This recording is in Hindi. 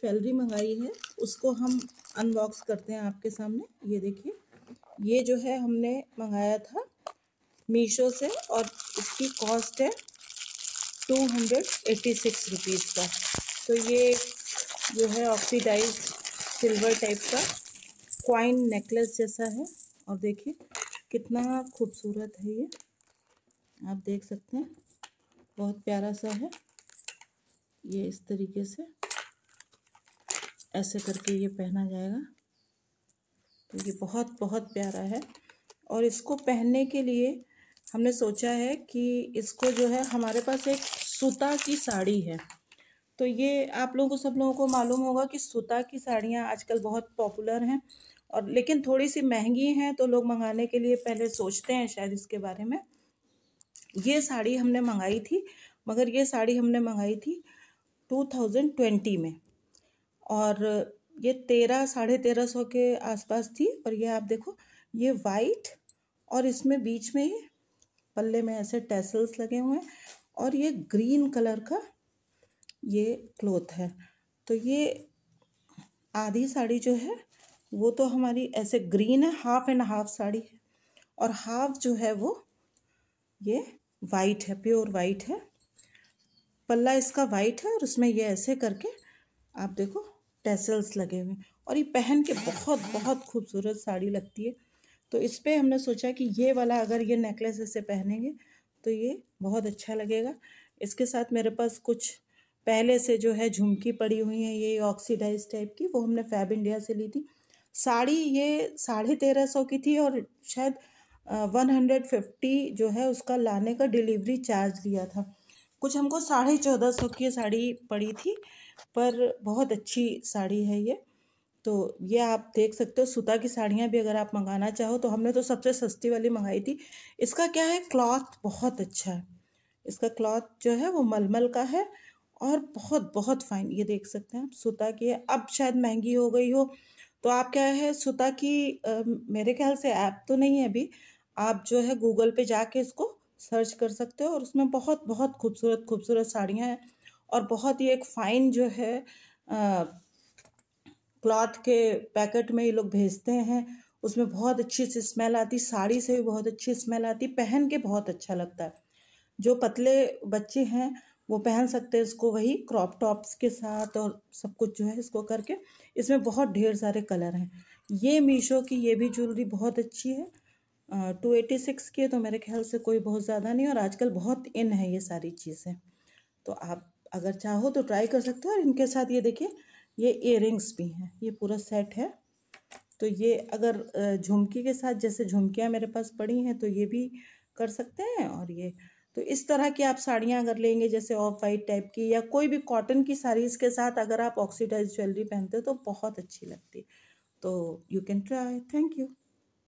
ज्वेलरी मंगाई है उसको हम अनबॉक्स करते हैं आपके सामने ये देखिए ये जो है हमने मंगाया था मीशो से और इसकी कॉस्ट है two hundred eighty six rupees का तो ये जो है ऑक्सीडाइज सिल्वर टाइप का क्वाइन नेकलेस जैसा है और देखिए कितना खूबसूरत है ये आप देख सकते हैं बहुत प्यारा सा है ये इस तरीके से ऐसे करके ये पहना जाएगा तो ये बहुत बहुत प्यारा है और इसको पहनने के लिए हमने सोचा है कि इसको जो है हमारे पास एक सूता की साड़ी है तो ये आप लोगों को सब लोगों को मालूम होगा कि सूता की साड़ियाँ आजकल बहुत पॉपुलर हैं और लेकिन थोड़ी सी महंगी हैं तो लोग मंगाने के लिए पहले सोचते हैं शायद इसके बारे में ये साड़ी हमने मंगाई थी मगर ये साड़ी हमने मंगाई थी 2020 में और ये तेरह साढ़े तेरह सौ के आसपास थी और ये आप देखो ये वाइट और इसमें बीच में ही पल्ले में ऐसे टेसल्स लगे हुए हैं और ये ग्रीन कलर का ये क्लोथ है तो ये आधी साड़ी जो है वो तो हमारी ऐसे ग्रीन है हाफ एंड हाफ साड़ी है और हाफ जो है वो ये वाइट है प्योर वाइट है पल्ला इसका वाइट है और उसमें ये ऐसे करके आप देखो टेसल्स लगे हुए और ये पहन के बहुत बहुत खूबसूरत साड़ी लगती है तो इस पर हमने सोचा कि ये वाला अगर ये नेकलेस इसे पहनेंगे तो ये बहुत अच्छा लगेगा इसके साथ मेरे पास कुछ पहले से जो है झुमकी पड़ी हुई है ये ऑक्सीडाइज टाइप की वो हमने फैब इंडिया से ली थी साड़ी ये साढ़े तेरह सौ की थी और शायद वन हंड्रेड फिफ्टी जो है उसका लाने का डिलीवरी चार्ज लिया था कुछ हमको साढ़े चौदह सौ की साड़ी पड़ी थी पर बहुत अच्छी साड़ी है ये तो ये आप देख सकते हो सूता की साड़ियाँ भी अगर आप मंगाना चाहो तो हमने तो सबसे सस्ती वाली मंगाई थी इसका क्या है क्लॉथ बहुत अच्छा है इसका क्लॉथ जो है वो मलमल का है और बहुत बहुत फाइन ये देख सकते हैं आप सूता की है अब शायद महंगी हो गई हो तो आप क्या है सुता की आ, मेरे ख्याल से ऐप तो नहीं है अभी आप जो है गूगल पे जाके इसको सर्च कर सकते हो और उसमें बहुत बहुत खूबसूरत खूबसूरत साड़ियाँ हैं और बहुत ही एक फ़ाइन जो है क्लॉथ के पैकेट में ये लोग भेजते हैं उसमें बहुत अच्छी सी स्मेल आती साड़ी से भी बहुत अच्छी स्मेल आती पहन के बहुत अच्छा लगता है जो पतले बच्चे हैं वो पहन सकते हैं इसको वही क्रॉप टॉप्स के साथ और सब कुछ जो है इसको करके इसमें बहुत ढेर सारे कलर हैं ये मीशो की ये भी ज्वेलरी बहुत अच्छी है टू एटी सिक्स की है तो मेरे ख्याल से कोई बहुत ज़्यादा नहीं और आजकल बहुत इन है ये सारी चीज़ें तो आप अगर चाहो तो ट्राई कर सकते हो और इनके साथ ये देखिए ये इयर भी हैं ये पूरा सेट है तो ये अगर झुमकी के साथ जैसे झुमकियाँ मेरे पास पड़ी हैं तो ये भी कर सकते हैं और ये तो इस तरह की आप साड़ियाँ अगर लेंगे जैसे ऑफ वाइट टाइप की या कोई भी कॉटन की साड़ीज़ के साथ अगर आप ऑक्सीडाइज ज्वेलरी पहनते हो तो बहुत अच्छी लगती है तो you can try thank you